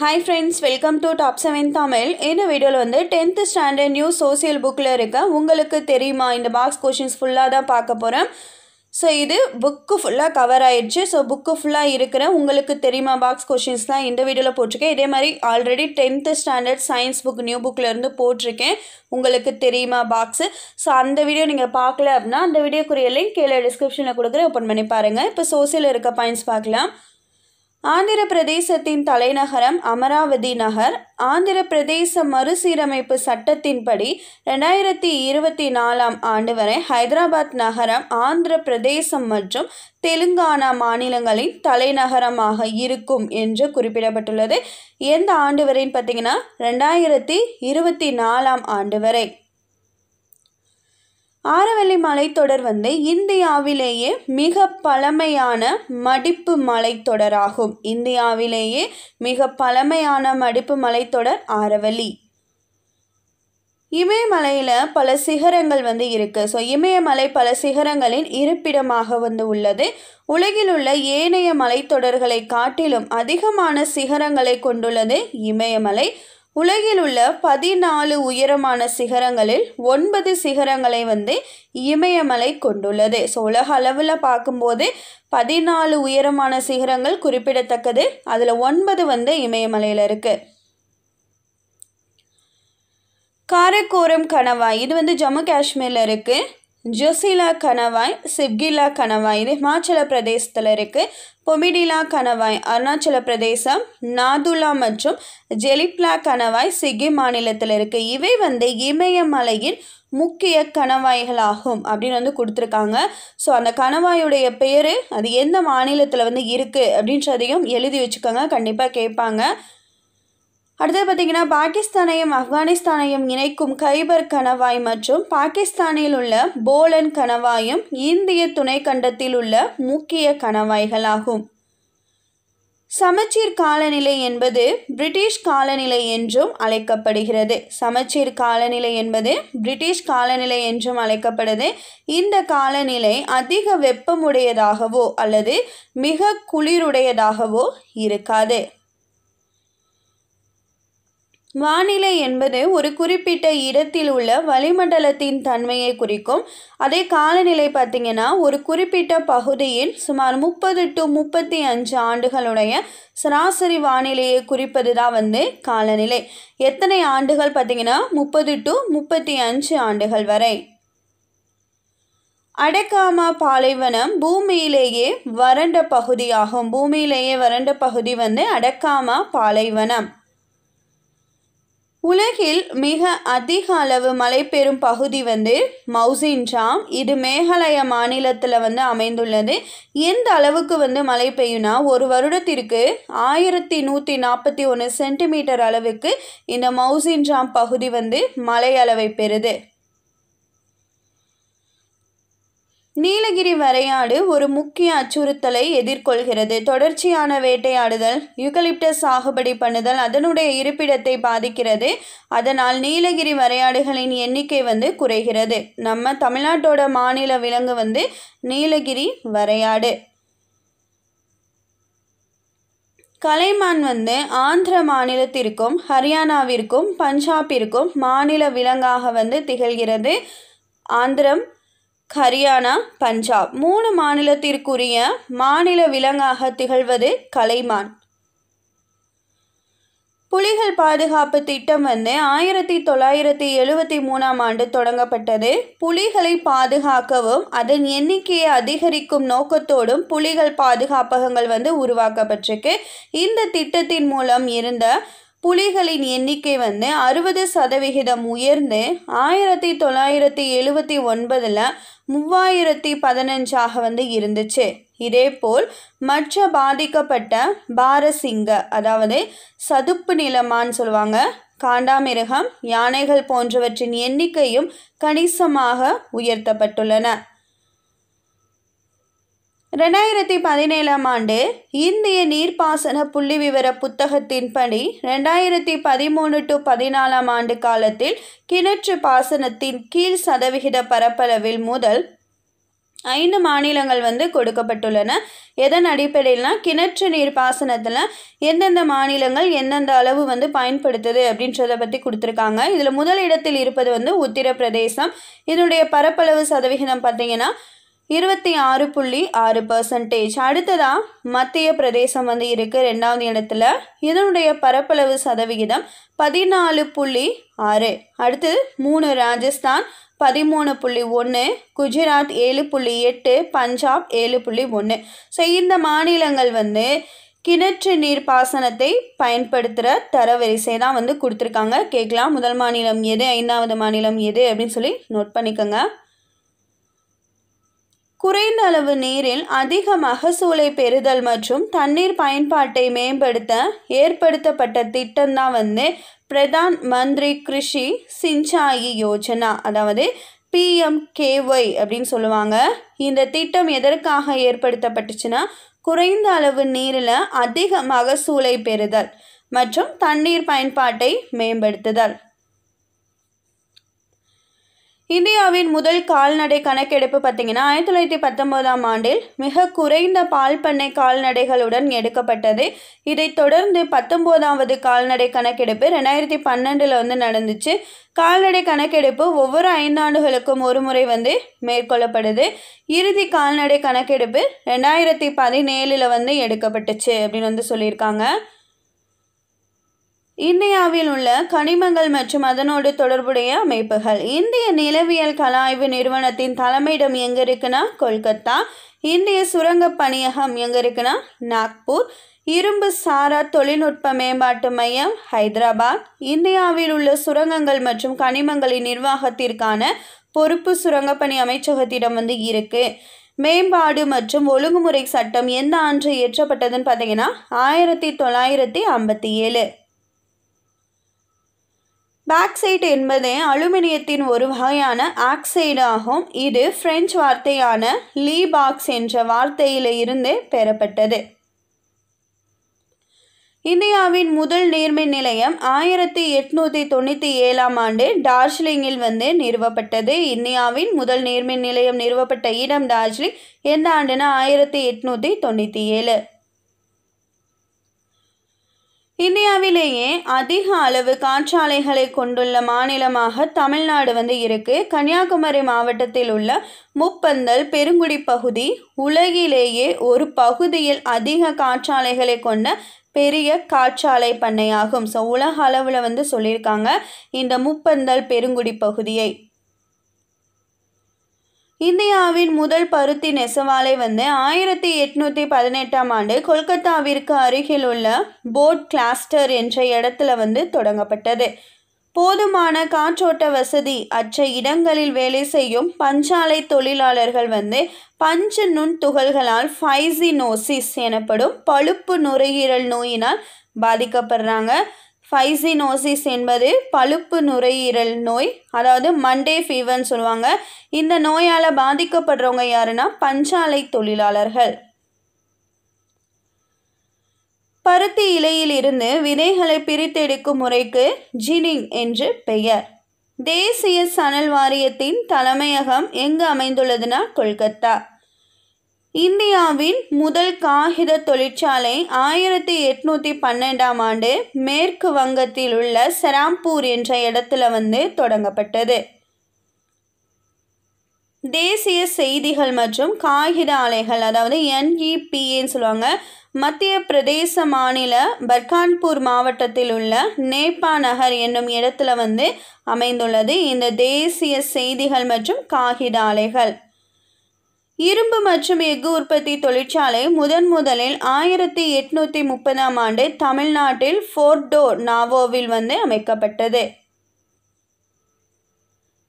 hi friends welcome to top seven Tamil இந்த வீடியோவில் வந்து டென்த்து ஸ்டாண்டர்ட் நியூ சோசியல் புக்கில் இருக்க உங்களுக்கு தெரியுமா இந்த பாக்ஸ் கொஷின்ஸ் ஃபுல்லாக தான் பார்க்க போகிறேன் ஸோ இது புக்கு ஃபுல்லாக கவர் ஆயிடுச்சு ஸோ புக்கு ஃபுல்லாக இருக்கிற உங்களுக்கு தெரியுமா பாக்ஸ் கொஷின்ஸ் தான் இந்த வீடியோவில் போட்டிருக்கேன் இதே மாதிரி already tenth standard science book new புக்கிலேருந்து போட்டிருக்கேன் உங்களுக்கு தெரியுமா பாக்ஸு ஸோ அந்த வீடியோ நீங்கள் பார்க்கல அப்படின்னா அந்த வீடியோக்குரிய லிங்க் கீழே டிஸ்கிரிப்ஷனில் கொடுக்குறேன் ஓப்பன் பண்ணி பாருங்கள் இப்போ சோசியலில் இருக்க பாயிண்ட்ஸ் பார்க்கலாம் ஆந்திர பிரதேசத்தின் தலைநகரம் அமராவதி நகர் ஆந்திர பிரதேச மறுசீரமைப்பு சட்டத்தின்படி ரெண்டாயிரத்தி இருபத்தி நாலாம் ஆண்டு வரை ஹைதராபாத் நகரம் ஆந்திர பிரதேசம் மற்றும் தெலுங்கானா மாநிலங்களின் தலைநகரமாக இருக்கும் என்று குறிப்பிடப்பட்டுள்ளது எந்த ஆண்டு வரைன்னு பார்த்தீங்கன்னா ரெண்டாயிரத்தி இருபத்தி நாலாம் ஆண்டு வரை ஆரவல்லி மலைத்தொடர் வந்து இந்தியாவிலேயே மிக பழமையான மடிப்பு மலைத்தொடராகும் இந்தியாவிலேயே மிக பழமையான மடிப்பு மலைத்தொடர் ஆரவல்லி இமயமலையில் பல சிகரங்கள் வந்து இருக்குது ஸோ இமயமலை பல சிகரங்களின் இருப்பிடமாக வந்து உள்ளது உலகில் உள்ள ஏனைய மலைத்தொடர்களை காட்டிலும் அதிகமான சிகரங்களை கொண்டுள்ளது இமயமலை உலகில் உள்ள பதினாலு உயரமான சிகரங்களில் ஒன்பது சிகரங்களை வந்து இமயமலை கொண்டுள்ளது ஸோ உலக அளவில் பார்க்கும்போது பதினாலு உயரமான சிகரங்கள் குறிப்பிடத்தக்கது அதில் ஒன்பது வந்து இமயமலையில் இருக்குது காரக்கோரம் கணவாய் இது வந்து ஜம்மு காஷ்மீரில் இருக்குது ஜோசிலா கணவாய் சிப்கிலா கணவாய் இது ஹிமாச்சல பிரதேசத்தில் இருக்குது பொமிடிலா கணவாய் அருணாச்சல பிரதேசம் நாதுலா மற்றும் ஜெலிப்லா கணவாய் சிக்கி மாநிலத்தில் இருக்குது இவை வந்து இமயமலையின் முக்கிய கணவாய்களாகும் அப்படின்னு வந்து கொடுத்துருக்காங்க ஸோ அந்த கணவாயுடைய பேர் அது எந்த மாநிலத்தில் வந்து இருக்குது அப்படின்றதையும் எழுதி வச்சுக்கோங்க கண்டிப்பாக கேட்பாங்க அடுத்தது பார்த்தீங்கன்னா பாகிஸ்தானையும் ஆப்கானிஸ்தானையும் இணைக்கும் கைபர் கணவாய் மற்றும் பாகிஸ்தானில் உள்ள போலன் கணவாயும் இந்திய துணைக்கண்டத்தில் உள்ள முக்கிய கணவாய்களாகும் சமச்சீர் காலநிலை என்பது பிரிட்டிஷ் காலநிலை என்றும் அழைக்கப்படுகிறது சமச்சீர் காலநிலை என்பது பிரிட்டிஷ் காலநிலை என்றும் அழைக்கப்படுது இந்த காலநிலை அதிக வெப்பமுடையதாகவோ அல்லது மிக குளிருடையதாகவோ இருக்காது வானிலை என்பது ஒரு குறிப்பிட்ட இடத்தில் உள்ள வளிமண்டலத்தின் தன்மையை குறிக்கும் அதே காலநிலை பார்த்திங்கன்னா ஒரு குறிப்பிட்ட பகுதியின் சுமார் முப்பது டு முப்பத்தி அஞ்சு ஆண்டுகளுடைய சராசரி வானிலையை குறிப்பது தான் வந்து காலநிலை எத்தனை ஆண்டுகள் பார்த்திங்கன்னா முப்பது டு முப்பத்தி அஞ்சு ஆண்டுகள் வரை அடக்காமா பாலைவனம் பூமியிலேயே வறண்ட பகுதியாகும் பூமியிலேயே வறண்ட பகுதி வந்து அடக்காமா பாலைவனம் உலகில் மிக அதிக அளவு மழை பெறும் பகுதி வந்து மவுசின்ஜாம் இது மேகாலயா மாநிலத்தில் வந்து அமைந்துள்ளது எந்த அளவுக்கு வந்து மழை பெய்யும்னா ஒரு வருடத்திற்கு ஆயிரத்தி நூற்றி நாற்பத்தி ஒன்று சென்டிமீட்டர் அளவுக்கு இந்த மவுசின்ஜாம் பகுதி வந்து மழை அளவை பெறுது நீலகிரி வரையாடு ஒரு முக்கிய அச்சுறுத்தலை எதிர்கொள்கிறது தொடர்ச்சியான வேட்டையாடுதல் யுகலிப்டஸ் சாகுபடி பண்ணுதல் அதனுடைய இருப்பிடத்தை பாதிக்கிறது அதனால் நீலகிரி வரையாடுகளின் எண்ணிக்கை வந்து குறைகிறது நம்ம தமிழ்நாட்டோட மாநில விலங்கு வந்து நீலகிரி வரையாடு கலைமான் வந்து ஆந்திர மாநிலத்திற்கும் ஹரியானாவிற்கும் பஞ்சாபிற்கும் மாநில விலங்காக வந்து திகழ்கிறது ஆந்திரம் ஹரியானா பஞ்சாப் மூணு மாநிலத்திற்குரிய மாநில விலங்காக திகழ்வது கலைமான் புலிகள் பாதுகாப்பு திட்டம் வந்து ஆயிரத்தி தொள்ளாயிரத்தி எழுபத்தி மூணாம் ஆண்டு தொடங்கப்பட்டது புலிகளை பாதுகாக்கவும் அதன் எண்ணிக்கையை அதிகரிக்கும் நோக்கத்தோடும் புலிகள் பாதுகாப்பகங்கள் வந்து உருவாக்கப்பட்டிருக்கு இந்த திட்டத்தின் மூலம் இருந்த புலிகளின் எண்ணிக்கை வந்து அறுபது சதவிகிதம் உயர்ந்து ஆயிரத்தி தொள்ளாயிரத்தி எழுபத்தி ஒன்பதில் மூவாயிரத்தி பதினஞ்சாக வந்து இருந்துச்சு இதேபோல் மற்ற பாதிக்கப்பட்ட பாரசிங்க அதாவது சதுப்பு நிலமான்னு சொல்லுவாங்க காண்டாமிருகம் யானைகள் போன்றவற்றின் எண்ணிக்கையும் கணிசமாக உயர்த்தப்பட்டுள்ளன ரெண்டாயிரத்தி பதினேழாம் ஆண்டு இந்திய நீர்ப்பாசன புள்ளி விவர புத்தகத்தின்படி ரெண்டாயிரத்தி பதிமூணு டு பதினாலாம் ஆண்டு காலத்தில் கிணற்று பாசனத்தின் கீழ் சதவிகித பரப்பளவில் முதல் ஐந்து மாநிலங்கள் வந்து கொடுக்கப்பட்டுள்ளன எதன் அடிப்படையில்னா கிணற்று நீர் பாசனத்தில் எந்தெந்த மாநிலங்கள் எந்தெந்த அளவு வந்து பயன்படுத்துது அப்படின்றத பற்றி கொடுத்துருக்காங்க இதில் முதல் இடத்தில் இருப்பது வந்து உத்திரப்பிரதேசம் இதனுடைய பரப்பளவு சதவிகிதம் பார்த்திங்கன்னா இருபத்தி ஆறு புள்ளி ஆறு பர்சன்டேஜ் அடுத்ததாக மத்திய பிரதேசம் வந்து இருக்குது ரெண்டாவது இடத்துல இதனுடைய பரப்பளவு சதவிகிதம் பதினாலு புள்ளி ஆறு அடுத்து மூணு ராஜஸ்தான் பதிமூணு புள்ளி ஒன்று குஜராத் ஏழு புள்ளி எட்டு பஞ்சாப் ஏழு புள்ளி ஒன்று ஸோ இந்த மாநிலங்கள் வந்து கிணற்று நீர் பாசனத்தை பயன்படுத்துகிற தரவரிசை தான் வந்து கொடுத்துருக்காங்க கேட்கலாம் முதல் மாநிலம் எது ஐந்தாவது மாநிலம் எது அப்படின்னு சொல்லி நோட் பண்ணிக்கோங்க குறைந்த அளவு நீரில் அதிக மகசூலை பெறுதல் மற்றும் தண்ணீர் பயன்பாட்டை மேம்படுத்த ஏற்படுத்தப்பட்ட திட்டம்தான் வந்து பிரதான் மந்திரி கிருஷி சிஞ்சாயி யோஜனா அதாவது பிஎம்கேஒய் அப்படின்னு சொல்லுவாங்க இந்த திட்டம் எதற்காக ஏற்படுத்தப்பட்டுச்சுன்னா குறைந்த அளவு நீரில் அதிக மகசூலை பெறுதல் மற்றும் தண்ணீர் பயன்பாட்டை மேம்படுத்துதல் இந்தியாவின் முதல் கால்நடை கணக்கெடுப்பு பார்த்தீங்கன்னா ஆயிரத்தி தொள்ளாயிரத்தி பத்தொன்பதாம் ஆண்டில் மிக குறைந்த பால் பண்ணை கால்நடைகளுடன் எடுக்கப்பட்டது இதைத் தொடர்ந்து பத்தொம்போதாவது கால்நடை கணக்கெடுப்பு ரெண்டாயிரத்தி பன்னெண்டில் வந்து நடந்துச்சு கால்நடை கணக்கெடுப்பு ஒவ்வொரு ஐந்தாண்டுகளுக்கும் ஒரு முறை வந்து மேற்கொள்ளப்படுது இறுதி கால்நடை கணக்கெடுப்பு ரெண்டாயிரத்தி பதினேழில் வந்து எடுக்கப்பட்டுச்சு அப்படின்னு வந்து சொல்லியிருக்காங்க இந்தியாவில் உள்ள கனிமங்கள் மற்றும் அதனோடு தொடர்புடைய அமைப்புகள் இந்திய நிலவியல் கலாய்வு நிறுவனத்தின் தலைமையிடம் எங்கே இருக்குன்னா கொல்கத்தா இந்திய சுரங்க பணியகம் எங்கே இருக்குன்னா நாக்பூர் இரும்பு சாரா தொழில்நுட்ப மேம்பாட்டு மையம் ஹைதராபாத் இந்தியாவில் உள்ள சுரங்கங்கள் மற்றும் கனிமங்களின் நிர்வாகத்திற்கான பொறுப்பு சுரங்கப்பணி அமைச்சகத்திடம் வந்து இருக்கு மேம்பாடு மற்றும் ஒழுங்குமுறை சட்டம் எந்த ஆண்டு இயற்றப்பட்டதுன்னு பார்த்தீங்கன்னா ஆயிரத்தி தொள்ளாயிரத்தி ஐம்பத்தி ஏழு பாக்சைட் என்பது அலுமினியத்தின் ஒரு வகையான ஆக்சைடு ஆகும் இது பிரெஞ்சு வார்த்தையான லீ பாக்ஸ் என்ற வார்த்தையில இருந்து பெறப்பட்டது இந்தியாவின் முதல் நீர்மின் நிலையம் ஆயிரத்தி எட்நூற்றி தொண்ணூற்றி ஏழாம் ஆண்டு டார்ஜிலிங்கில் வந்து நிறுவப்பட்டது இந்தியாவின் முதல் நீர்மின் நிலையம் நிறுவப்பட்ட இடம் டார்ஜிலிங் எந்த ஆண்டுனா ஆயிரத்தி எட்நூற்றி தொண்ணூற்றி ஏழு இந்தியாவிலேயே அதிக அளவு காற்றாலைகளை கொண்டுள்ள மாநிலமாக தமிழ்நாடு வந்து இருக்கு கன்னியாகுமரி மாவட்டத்தில் உள்ள முப்பந்தல் பெருங்குடி பகுதி உலகிலேயே ஒரு பகுதியில் அதிக காற்றாலைகளை கொண்ட பெரிய காற்றாலை பண்ணையாகும் ஸோ உலக அளவில் வந்து சொல்லியிருக்காங்க இந்த முப்பந்தல் பெருங்குடி பகுதியை இந்தியாவின் முதல் பருத்தி நெசவாலை வந்து ஆயிரத்தி எட்நூற்றி பதினெட்டாம் ஆண்டு கொல்கத்தாவிற்கு அருகில் உள்ள போட் கிளாஸ்டர் என்ற இடத்துல வந்து தொடங்கப்பட்டது போதுமான காற்றோட்ட வசதி அற்ற இடங்களில் வேலை செய்யும் பஞ்சாலை தொழிலாளர்கள் வந்து பஞ்சு நுண் துகள்களால் ஃபைசினோசிஸ் எனப்படும் பழுப்பு நுரையீரல் நோயினால் பாதிக்கப்படுறாங்க ஃபைசினோசிஸ் என்பது பழுப்பு நுரையீரல் நோய் அதாவது மண்டே ஃபீவர்னு சொல்லுவாங்க இந்த நோயால் பாதிக்கப்படுறவங்க யாருன்னா பஞ்சாலை தொழிலாளர்கள் பருத்தி இலையிலிருந்து விதைகளை பிரித்தெடுக்கும் முறைக்கு ஜினிங் என்று பெயர் தேசிய சணல் வாரியத்தின் தலைமையகம் எங்கு அமைந்துள்ளதுன்னா கொல்கத்தா இந்தியாவின் முதல் காகித தொழிற்சாலை ஆயிரத்தி எட்நூற்றி பன்னெண்டாம் ஆண்டு மேற்கு வங்கத்தில் உள்ள செராம்பூர் என்ற இடத்துல வந்து தொடங்கப்பட்டது தேசிய செய்திகள் மற்றும் காகித ஆலைகள் அதாவது என்இபிஏன்னு e சொல்லுவாங்க மத்திய பிரதேச மாநில பர்கான்பூர் மாவட்டத்தில் உள்ள நேபா நகர் என்னும் இடத்துல வந்து அமைந்துள்ளது இந்த தேசிய செய்திகள் மற்றும் காகித ஆலைகள் இரும்பு மற்றும் எஃகு உற்பத்தி தொழிற்சாலை முதன் முதலில் ஆயிரத்தி எட்நூற்றி முப்பதாம் ஆண்டு தமிழ்நாட்டில் ஃபோர்டோ நாவோவில் வந்து அமைக்கப்பட்டது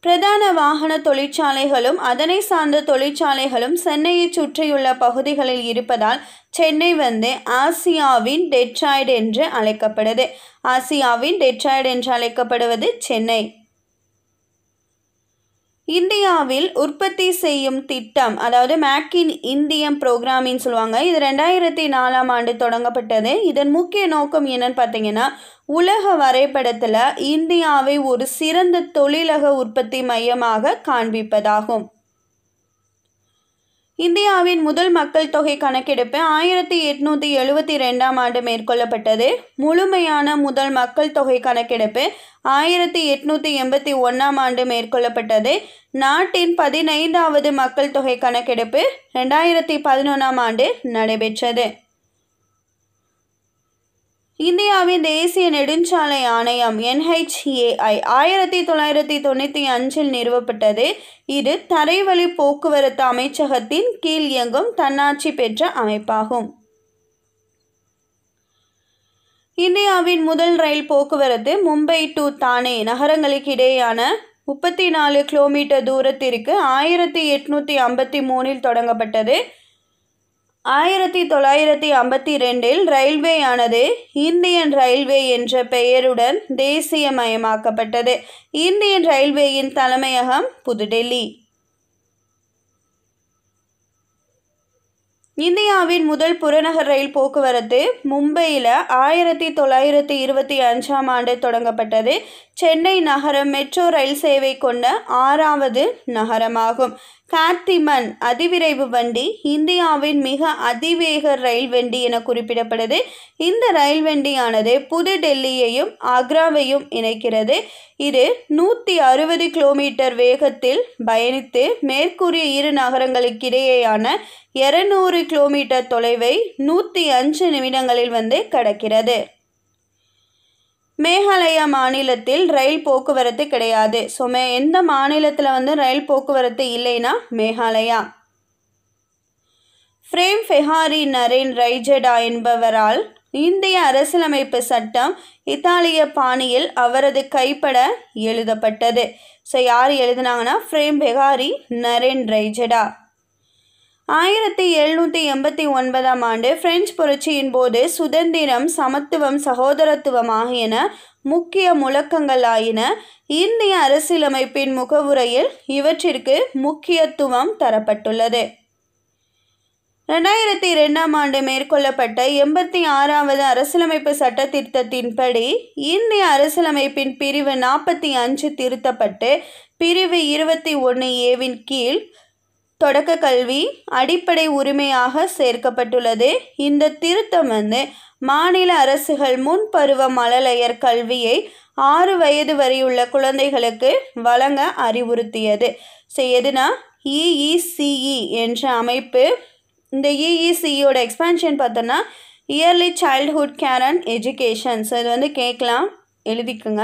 பிரதான வாகன தொழிற்சாலைகளும் அதனை சார்ந்த தொழிற்சாலைகளும் சென்னையை சுற்றியுள்ள பகுதிகளில் இருப்பதால் சென்னை வந்து ஆசியாவின் டெட்ராய்டு என்று அழைக்கப்படுது ஆசியாவின் டெட்ராய்டு என்று அழைக்கப்படுவது சென்னை இந்தியாவில் உற்பத்தி செய்யும் திட்டம் அதாவது மேக் இன் இந்தியம் ப்ரோக்ராமின்னு சொல்லுவாங்க இது ரெண்டாயிரத்தி நாலாம் ஆண்டு தொடங்கப்பட்டது இதன் முக்கிய நோக்கம் என்னன்னு பார்த்தீங்கன்னா உலக வரைபடத்தில் இந்தியாவை ஒரு சிறந்த தொழிலக உற்பத்தி மையமாக காண்பிப்பதாகும் இந்தியாவின் முதல் மக்கள் தொகை கணக்கெடுப்பு ஆயிரத்தி எட்நூற்றி எழுபத்தி ரெண்டாம் ஆண்டு மேற்கொள்ளப்பட்டது முழுமையான முதல் மக்கள் தொகை கணக்கெடுப்பு ஆயிரத்தி எட்நூற்றி எண்பத்தி ஒன்றாம் ஆண்டு மேற்கொள்ளப்பட்டது நாட்டின் பதினைந்தாவது மக்கள் தொகை கணக்கெடுப்பு ரெண்டாயிரத்தி பதினொன்றாம் ஆண்டு நடைபெற்றது இந்தியாவின் தேசிய நெடுஞ்சாலை ஆணையம் என்ஹெச்ஏஐ ஆயிரத்தி தொள்ளாயிரத்தி தொண்ணூற்றி அஞ்சில் நிறுவப்பட்டது இது தரைவழி போக்குவரத்து அமைச்சகத்தின் கீழ் இயங்கும் தன்னாட்சி பெற்ற அமைப்பாகும் இந்தியாவின் முதல் ரயில் போக்குவரத்து மும்பை டு தானே நகரங்களுக்கு இடையேயான முப்பத்தி நாலு கிலோமீட்டர் தூரத்திற்கு ஆயிரத்தி எட்நூற்றி ஐம்பத்தி மூணில் தொடங்கப்பட்டது ஆயிரத்தி தொள்ளாயிரத்தி ஐம்பத்தி ரெண்டில் ரயில்வேயானது இந்தியன் ரயில்வே என்ற பெயருடன் தேசியமயமாக்கப்பட்டது இந்தியன் ரயில்வேயின் தலைமையகம் புதுடெல்லி இந்தியாவின் முதல் புறநகர் ரயில் போக்குவரத்து மும்பையில் ஆயிரத்தி தொள்ளாயிரத்தி இருபத்தி அஞ்சாம் ஆண்டு தொடங்கப்பட்டது சென்னை நகரம் மெட்ரோ ரயில் சேவை கொண்ட ஆறாவது நகரமாகும் கார்த்திமன் அதிவிரைவு வண்டி இந்தியாவின் மிக அதிவேக ரயில் வண்டி என குறிப்பிடப்படுது இந்த ரயில் வண்டியானது புதுடெல்லியையும் ஆக்ராவையும் இணைக்கிறது இது நூற்றி அறுபது கிலோமீட்டர் வேகத்தில் பயணித்து மேற்கூறிய இரு நகரங்களுக்கிடையேயான இருநூறு கிலோமீட்டர் தொலைவை நூற்றி அஞ்சு நிமிடங்களில் வந்து கடக்கிறது மேகாலயா மாநிலத்தில் ரயில் போக்குவரத்து கிடையாது ஸோ மே எந்த மாநிலத்தில் வந்து ரயில் போக்குவரத்து இல்லைன்னா மேகாலயா ஃப்ரேம் ஃபெஹாரி நரேன் ரைஜடா என்பவரால் இந்திய அரசியலமைப்பு சட்டம் இத்தாலிய பாணியில் அவரது கைப்பட எழுதப்பட்டது ஸோ யார் எழுதினாங்கன்னா ஃப்ரேம் பெஹாரி நரேன் ரைஜடா ஆயிரத்தி எழுநூற்றி எண்பத்தி ஒன்பதாம் ஆண்டு பிரெஞ்சு புரட்சியின் போது சுதந்திரம் சமத்துவம் சகோதரத்துவம் ஆகியன முக்கிய முழக்கங்களாயின இந்திய அரசியலமைப்பின் முகவுரையில் இவற்றிற்கு முக்கியத்துவம் தரப்பட்டுள்ளது ரெண்டாயிரத்தி ரெண்டாம் ஆண்டு மேற்கொள்ளப்பட்ட எண்பத்தி ஆறாவது அரசியலமைப்பு சட்ட திருத்தத்தின்படி இந்திய அரசியலமைப்பின் பிரிவு நாற்பத்தி அஞ்சு திருத்தப்பட்டு பிரிவு இருபத்தி ஒன்று ஏவின் கீழ் தொடக்க கல்வி அடிப்படை உரிமையாக சேர்க்கப்பட்டுள்ளது இந்த திருத்தம் வந்து மாநில அரசுகள் முன்பருவ மழலையர் கல்வியை ஆறு வயது வரையுள்ள குழந்தைகளுக்கு வழங்க அறிவுறுத்தியது ஸோ எதுனா இஇசிஇ என்ற அமைப்பு இந்த இஇசிஇயோட எக்ஸ்பேன்ஷன் பார்த்தோன்னா early childhood care and education so இது வந்து கேட்கலாம் எழுதிக்குங்க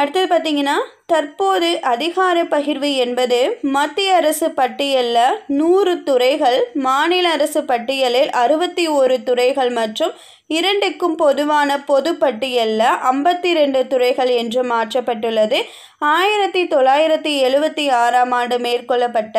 அடுத்தது பார்த்தீங்கன்னா தற்போது அதிகார பகிர்வு என்பது மத்திய அரசு பட்டியலில் நூறு துறைகள் மாநில அரசு பட்டியலில் அறுபத்தி ஒரு துறைகள் மற்றும் இரண்டுக்கும் பொதுவான பொது பட்டியலில் ஐம்பத்தி ரெண்டு துறைகள் என்று மாற்றப்பட்டுள்ளது ஆயிரத்தி தொள்ளாயிரத்தி எழுபத்தி ஆறாம் ஆண்டு மேற்கொள்ளப்பட்ட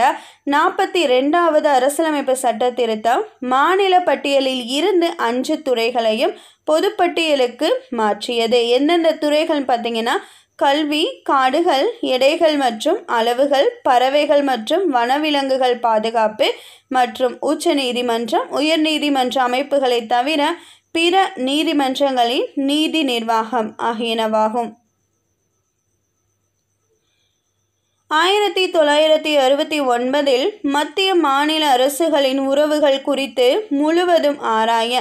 நாற்பத்தி ரெண்டாவது அரசியலமைப்பு சட்ட திருத்தம் மாநில பட்டியலில் இருந்து அஞ்சு துறைகளையும் பொதுப்பட்டியலுக்கு மாற்றியது எந்தெந்த துறைகள் பார்த்தீங்கன்னா கல்வி காடுகள் எடைகள் மற்றும் அளவுகள் பறவைகள் மற்றும் வனவிலங்குகள் பாதுகாப்பு மற்றும் உச்ச நீதிமன்றம் உயர் நீதிமன்ற அமைப்புகளை தவிர பிற நீதிமன்றங்களின் நீதி நிர்வாகம் ஆகியனவாகும் ஆயிரத்தி தொள்ளாயிரத்தி அறுபத்தி ஒன்பதில் மத்திய மாநில அரசுகளின் உறவுகள் குறித்து முழுவதும் ஆராய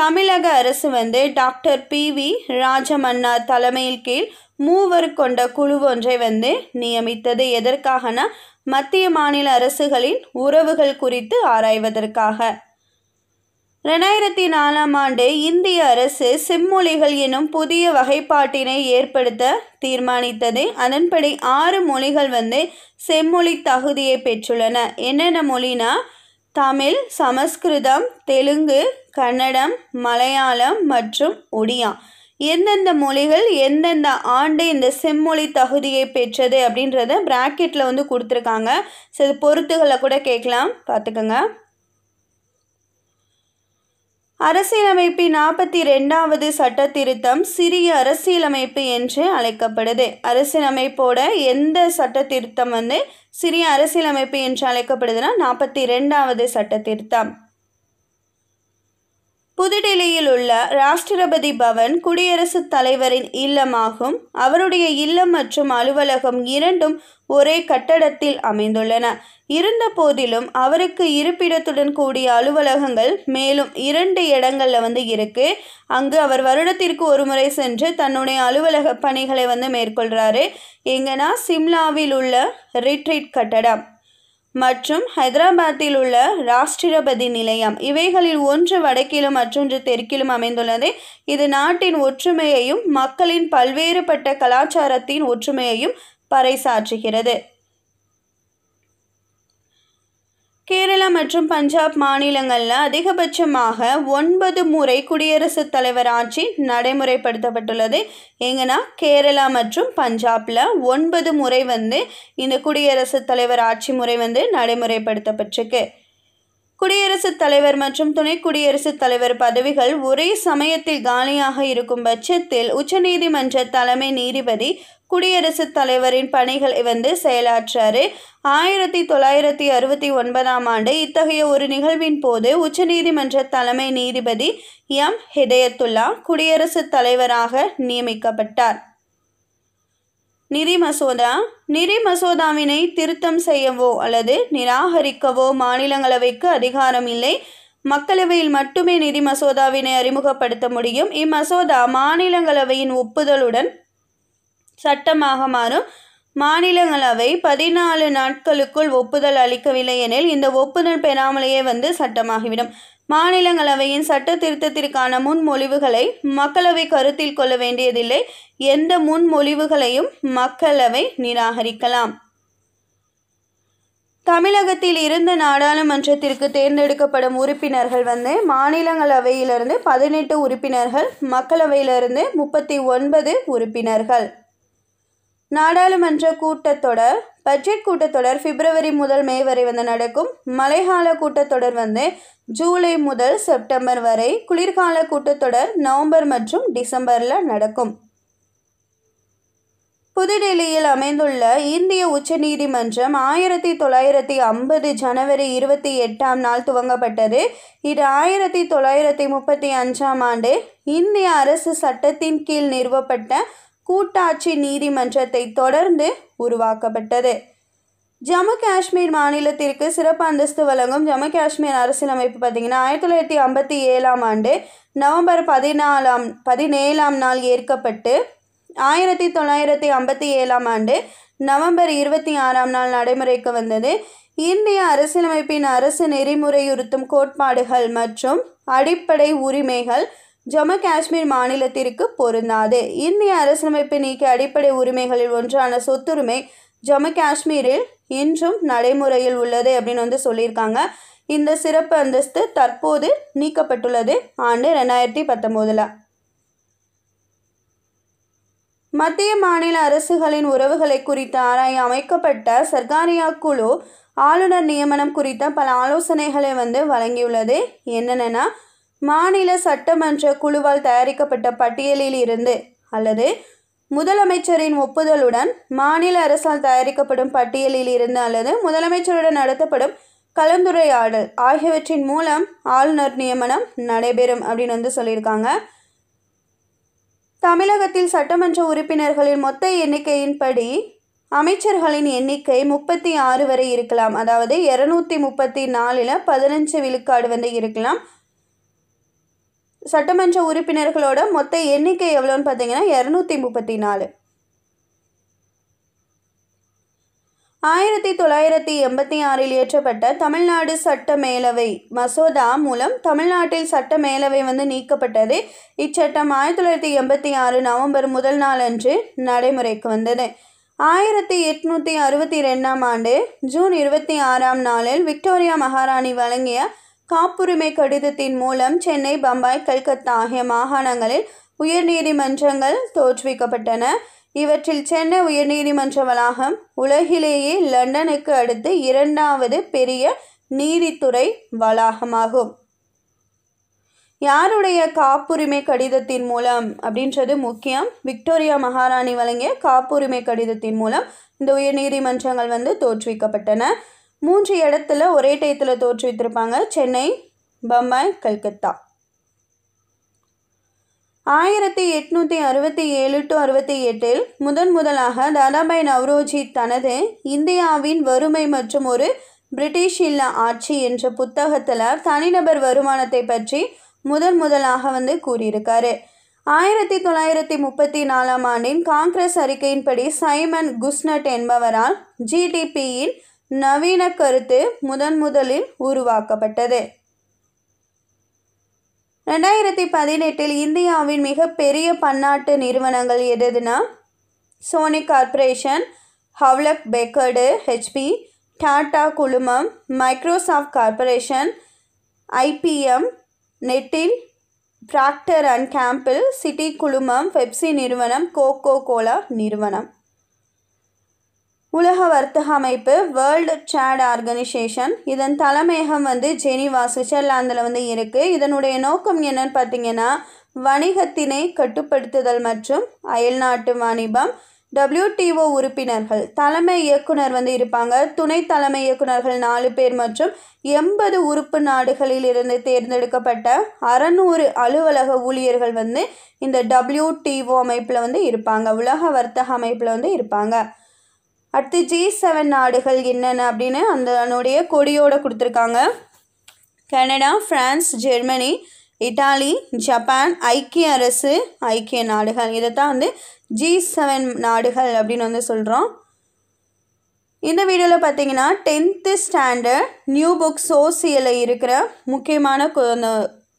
தமிழக அரசு வந்து டாக்டர் பி வி ராஜமன்னா தலைமையில் கீழ் மூவர் கொண்ட குழு ஒன்றை வந்து நியமித்தது எதற்காகனா மத்திய மாநில அரசுகளின் உறவுகள் குறித்து ஆராய்வதற்காக ரெண்டாயிரத்தி நாலாம் ஆண்டு இந்திய அரசு செம்மொழிகள் எனும் புதிய வகைப்பாட்டினை ஏற்படுத்த தீர்மானித்தது அதன்படி ஆறு மொழிகள் வந்து செம்மொழி தகுதியை பெற்றுள்ளன என்னென்ன மொழினா தமிழ் சமஸ்கிருதம் தெலுங்கு கன்னடம் மலையாளம் மற்றும் ஒடியா எந்தெந்த மொழிகள் எந்தெந்த ஆண்டு இந்த செம்மொழி தகுதியை பெற்றது அப்படின்றத ப்ராக்கெட்டில் வந்து கொடுத்துருக்காங்க சில பொருத்துகளை கூட கேட்கலாம் பார்த்துக்கோங்க அரசியலமைப்பின் நாற்பத்தி ரெண்டாவது சட்ட திருத்தம் சிறிய அரசியலமைப்பு என்று அழைக்கப்படுது அரசியலமைப்போட எந்த சட்ட திருத்தம் வந்து சிறிய அரசியலமைப்பு என்று அழைக்கப்படுதுன்னா நாற்பத்தி ரெண்டாவது சட்ட திருத்தம் புதுடெல்லியில் உள்ள ராஷ்டிரபதி பவன் குடியரசுத் தலைவரின் இல்லமாகும் அவருடைய இல்லம் மற்றும் அலுவலகம் இரண்டும் ஒரே கட்டடத்தில் அமைந்துள்ளன இருந்த போதிலும் அவருக்கு இருப்பிடத்துடன் கூடிய அலுவலகங்கள் மேலும் இரண்டு இடங்களில் வந்து இருக்கு அங்கு அவர் வருடத்திற்கு ஒரு முறை சென்று தன்னுடைய அலுவலக பணிகளை வந்து மேற்கொள்கிறாரு எங்கன்னா சிம்லாவில் உள்ள ரிட்ரீட் கட்டடம் மற்றும் ஹைதராபாத்தில் உள்ள ராஷ்டிரபதி நிலையம் இவைகளில் ஒன்று வடக்கிலும் மற்றொன்று தெற்கிலும் அமைந்துள்ளது இது நாட்டின் ஒற்றுமையையும் மக்களின் பல்வேறுபட்ட கலாச்சாரத்தின் ஒற்றுமையையும் பறைசாற்றுகிறது கேரளா மற்றும் பஞ்சாப் மாநிலங்களில் அதிகபட்சமாக ஒன்பது முறை குடியரசுத் தலைவர் ஆட்சி நடைமுறைப்படுத்தப்பட்டுள்ளது எங்கன்னா கேரளா மற்றும் பஞ்சாபில் ஒன்பது முறை வந்து இந்த குடியரசுத் தலைவர் ஆட்சி முறை வந்து நடைமுறைப்படுத்தப்பட்டிருக்கு குடியரசுத் தலைவர் மற்றும் துணை குடியரசுத் தலைவர் பதவிகள் ஒரே சமயத்தில் காலியாக இருக்கும் பட்சத்தில் உச்சநீதிமன்ற தலைமை நீதிபதி குடியரசுத் தலைவரின் பணிகளை வந்து செயலாற்றாரு ஆயிரத்தி தொள்ளாயிரத்தி அறுபத்தி ஒன்பதாம் ஆண்டு இத்தகைய ஒரு நிகழ்வின் போது உச்சநீதிமன்ற தலைமை நீதிபதி எம் ஹிதயத்துல்லா குடியரசுத் தலைவராக நியமிக்கப்பட்டார் நிதி மசோதா நிதி மசோதாவினை திருத்தம் செய்யவோ அல்லது நிராகரிக்கவோ மாநிலங்களவைக்கு அதிகாரம் இல்லை மக்களவையில் மட்டுமே நிதி மசோதாவினை அறிமுகப்படுத்த முடியும் இம்மசோதா மாநிலங்களவையின் ஒப்புதலுடன் சட்டமாக மாறும் மாநிலங்களவை பதினாலு நாட்களுக்குள் ஒப்புதல் அளிக்கவில்லை எனில் இந்த ஒப்புதல் பெறாமலேயே வந்து சட்டமாகிவிடும் மாநிலங்களவையின் சட்ட திருத்தத்திற்கான முன்மொழிவுகளை மக்களவை கருத்தில் கொள்ள வேண்டியதில்லை எந்த முன்மொழிவுகளையும் மக்களவை நிராகரிக்கலாம் தமிழகத்தில் இருந்த நாடாளுமன்றத்திற்கு தேர்ந்தெடுக்கப்படும் உறுப்பினர்கள் வந்து மாநிலங்களவையிலிருந்து பதினெட்டு உறுப்பினர்கள் மக்களவையிலிருந்து முப்பத்தி ஒன்பது உறுப்பினர்கள் நாடாளுமன்ற கூட்டத்தொடர் பட்ஜெட் கூட்டத்தொடர் பிப்ரவரி முதல் மே வரை வந்து நடக்கும் மழைக்கால கூட்டத்தொடர் வந்து ஜூலை முதல் செப்டம்பர் வரை குளிர்கால கூட்டத்தொடர் நவம்பர் மற்றும் டிசம்பரில் நடக்கும் புதுடெல்லியில் அமைந்துள்ள இந்திய உச்சநீதிமன்றம் ஆயிரத்தி தொள்ளாயிரத்தி ஐம்பது ஜனவரி இருபத்தி எட்டாம் நாள் துவங்கப்பட்டது இது ஆயிரத்தி தொள்ளாயிரத்தி முப்பத்தி அஞ்சாம் ஆண்டு இந்திய அரசு சட்டத்தின் கீழ் நிறுவப்பட்ட கூட்டாட்சி நீதிமன்றத்தை தொடர்ந்து உருவாக்கப்பட்டது ஜம்மு காஷ்மீர் மாநிலத்திற்கு சிறப்பு அந்தஸ்து வழங்கும் ஜம்மு காஷ்மீர் அரசியலமைப்பு பார்த்திங்கன்னா ஆயிரத்தி தொள்ளாயிரத்தி ஐம்பத்தி ஏழாம் ஆண்டு நவம்பர் பதினாலாம் பதினேழாம் நாள் ஏற்கப்பட்டு ஆயிரத்தி தொள்ளாயிரத்தி ஐம்பத்தி ஏழாம் ஆண்டு நவம்பர் இருபத்தி ஆறாம் நாள் நடைமுறைக்கு வந்தது இந்திய அரசியலமைப்பின் அரசு நெறிமுறையுறுத்தும் கோட்பாடுகள் மற்றும் அடிப்படை உரிமைகள் ஜம்மு காஷ்மீர் மாநிலத்திற்கு பொருந்தாது இந்திய அரசமைப்பு நீக்க அடிப்படை உரிமைகளில் ஒன்றான சொத்துரிமை ஜம்மு காஷ்மீரில் இன்றும் நடைமுறையில் உள்ளது அப்படின்னு வந்து சொல்லியிருக்காங்க இந்த சிறப்பு அந்தஸ்து தற்போது நீக்கப்பட்டுள்ளது ஆண்டு ரெண்டாயிரத்தி பத்தொம்போதில் மத்திய மாநில அரசுகளின் உறவுகளை குறித்து ஆராய அமைக்கப்பட்ட சர்காரியா குழு ஆளுநர் நியமனம் குறித்த பல ஆலோசனைகளை வந்து வழங்கியுள்ளது என்னென்னா மாநில சட்டமன்ற குழுவால் தயாரிக்கப்பட்ட பட்டியலில் இருந்து அல்லது முதலமைச்சரின் ஒப்புதலுடன் மாநில அரசால் தயாரிக்கப்படும் பட்டியலில் இருந்து அல்லது முதலமைச்சருடன் நடத்தப்படும் கலந்துரையாடல் ஆகியவற்றின் மூலம் ஆளுநர் நியமனம் நடைபெறும் அப்படின்னு வந்து சொல்லியிருக்காங்க தமிழகத்தில் சட்டமன்ற உறுப்பினர்களின் மொத்த எண்ணிக்கையின்படி அமைச்சர்களின் எண்ணிக்கை முப்பத்தி ஆறு வரை இருக்கலாம் அதாவது இரநூத்தி முப்பத்தி நாலில் பதினஞ்சு விழுக்காடு வந்து இருக்கலாம் சட்டமன்ற உறுப்பினர்களோட மொத்த எண்ணிக்கை எவ்வளோன்னு பார்த்தீங்கன்னா இரநூத்தி முப்பத்தி நாலு ஆயிரத்தி தொள்ளாயிரத்தி எண்பத்தி ஆறில் இயற்றப்பட்ட தமிழ்நாடு சட்ட மேலவை மசோதா மூலம் தமிழ்நாட்டில் சட்ட மேலவை வந்து நீக்கப்பட்டது இச்சட்டம் ஆயிரத்தி தொள்ளாயிரத்தி எண்பத்தி ஆறு நவம்பர் முதல் நாள் அன்று நடைமுறைக்கு வந்தது ஆயிரத்தி எட்நூற்றி அறுபத்தி ரெண்டாம் ஆண்டு ஜூன் இருபத்தி ஆறாம் நாளில் விக்டோரியா மகாராணி வழங்கிய காப்புரிமை கடிதத்தின் மூலம் சென்னை பம்பாய் கல்கத்தா ஆகிய மாகாணங்களில் உயர்நீதிமன்றங்கள் தோற்றுவிக்கப்பட்டன இவற்றில் சென்னை உயர்நீதிமன்ற வளாகம் உலகிலேயே லண்டனுக்கு அடுத்து இரண்டாவது பெரிய நீதித்துறை வளாகமாகும் யாருடைய காப்புரிமை கடிதத்தின் மூலம் அப்படின்றது முக்கியம் விக்டோரியா மகாராணி வழங்கிய காப்புரிமை கடிதத்தின் மூலம் இந்த உயர்நீதிமன்றங்கள் வந்து தோற்றுவிக்கப்பட்டன மூன்று இடத்துல ஒரே டயத்தில் தோற்றுவித்திருப்பாங்க சென்னை பம்பாய் கல்கத்தா ஆயிரத்தி எட்நூற்றி அறுபத்தி ஏழு டு அறுபத்தி எட்டில் முதன் முதலாக தாதாபாய் நவ்ரோஜி தனது இந்தியாவின் வறுமை மற்றும் ஒரு பிரிட்டிஷ் இல்ல ஆட்சி என்ற புத்தகத்தில் தனிநபர் வருமானத்தை பற்றி முதன் முதலாக வந்து கூறியிருக்காரு ஆயிரத்தி தொள்ளாயிரத்தி முப்பத்தி நாலாம் ஆண்டின் காங்கிரஸ் அறிக்கையின்படி சைமன் குஸ்னட் என்பவரால் ஜிடிபியின் நவீன கருத்து முதன் முதலில் உருவாக்கப்பட்டது ரெண்டாயிரத்தி பதினெட்டில் இந்தியாவின் மிகப்பெரிய பன்னாட்டு நிறுவனங்கள் எதுனா Sony corporation Hewlett Packard HP Tata குழுமம் Microsoft corporation IBM Nestle Procter and Gamble Citi குழுமம் பெப்சி நிறுவனம் கோகோ கோலா நிறுவனம் உலக வர்த்தக அமைப்பு வேர்ல்டு சேட் ஆர்கனைசேஷன் இதன் தலைமையகம் வந்து ஜெனிவா சுவிட்சர்லாந்தில் வந்து இருக்குது இதனுடைய நோக்கம் என்னன்னு பார்த்தீங்கன்னா வணிகத்தினை கட்டுப்படுத்துதல் மற்றும் அயல்நாட்டு வாணிபம் டபிள்யூடிஓ உறுப்பினர்கள் தலைமை இயக்குனர் வந்து இருப்பாங்க துணை தலைமை இயக்குநர்கள் நாலு பேர் மற்றும் எண்பது உறுப்பு நாடுகளில் இருந்து தேர்ந்தெடுக்கப்பட்ட அறநூறு அலுவலக ஊழியர்கள் வந்து இந்த டபிள்யூடிஓ அமைப்பில் வந்து இருப்பாங்க உலக வர்த்தக அமைப்பில் வந்து இருப்பாங்க அடுத்து ஜி செவன் நாடுகள் என்னென்ன அப்படின்னு அந்த அதனுடைய கொடியோடு கொடுத்துருக்காங்க Canada France Germany Italy Japan ஐக்கிய அரசு ஐக்கிய நாடுகள் இதைத்தான் வந்து ஜி செவன் நாடுகள் அப்படின்னு வந்து சொல்கிறோம் இந்த வீடியோவில் பார்த்தீங்கன்னா டென்த்து ஸ்டாண்டர்ட் நியூ புக் சோசியலில் இருக்கிற முக்கியமான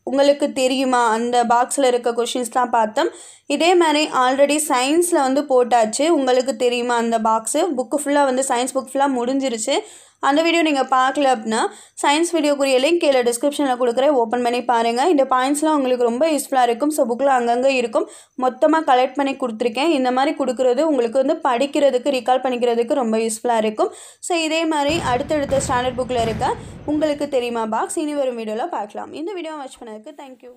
உங்களுக்கு தெரியுமா அந்த பாக்ஸில் இருக்க கொஷின்ஸ்லாம் பார்த்தோம் இதே மாதிரி ஆல்ரெடி சயின்ஸில் வந்து போட்டாச்சு உங்களுக்கு தெரியுமா அந்த பாக்ஸு புக்கு ஃபுல்லாக வந்து சயின்ஸ் புக் ஃபுல்லாக முடிஞ்சிருச்சு அந்த வீடியோ நீங்கள் பார்க்கல அப்படின்னா சயின்ஸ் வீடியோக்குரிய லிங்க் கீழே டிஸ்கிரிப்ஷனில் கொடுக்குறேன் ஓப்பன் பண்ணி பாருங்கள் இந்த பாயிண்ட்ஸ்லாம் உங்களுக்கு ரொம்ப யூஸ்ஃபுல்லாக இருக்கும் ஸோ புக்கில் அங்கங்கே இருக்கும் மொத்தமாக கலெக்ட் பண்ணி கொடுத்துருக்கேன் இந்த மாதிரி கொடுக்குறது உங்களுக்கு வந்து படிக்கிறதுக்கு ரீகால் பண்ணிக்கிறதுக்கு ரொம்ப யூஸ்ஃபுல்லாக இருக்கும் ஸோ இதே மாதிரி அடுத்தடுத்த ஸ்டாண்டர்ட் புக்கில் இருக்க உங்களுக்கு தெரியுமா பாக்ஸ் இனி வரும் வீடியோவில் பார்க்கலாம் இந்த வீடியோ வாட்ச் பண்ணதுக்கு தேங்க்யூ